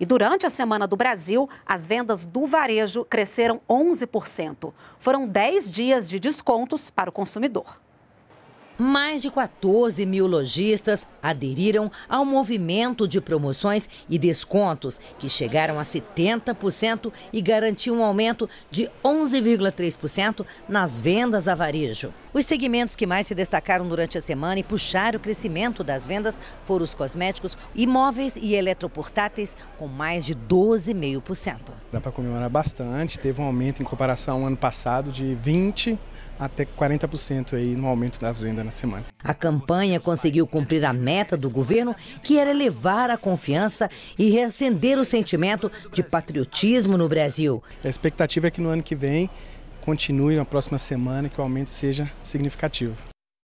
E durante a Semana do Brasil, as vendas do varejo cresceram 11%. Foram 10 dias de descontos para o consumidor mais de 14 mil lojistas aderiram ao movimento de promoções e descontos, que chegaram a 70% e garantiu um aumento de 11,3% nas vendas a varejo. Os segmentos que mais se destacaram durante a semana e puxaram o crescimento das vendas foram os cosméticos, imóveis e eletroportáteis, com mais de 12,5%. Dá para comemorar bastante, teve um aumento em comparação ao ano passado de 20% até 40% aí no aumento da venda na semana. A campanha conseguiu cumprir a meta do governo, que era elevar a confiança e reacender o sentimento de patriotismo no Brasil. A expectativa é que no ano que vem continue na próxima semana que o aumento seja significativo.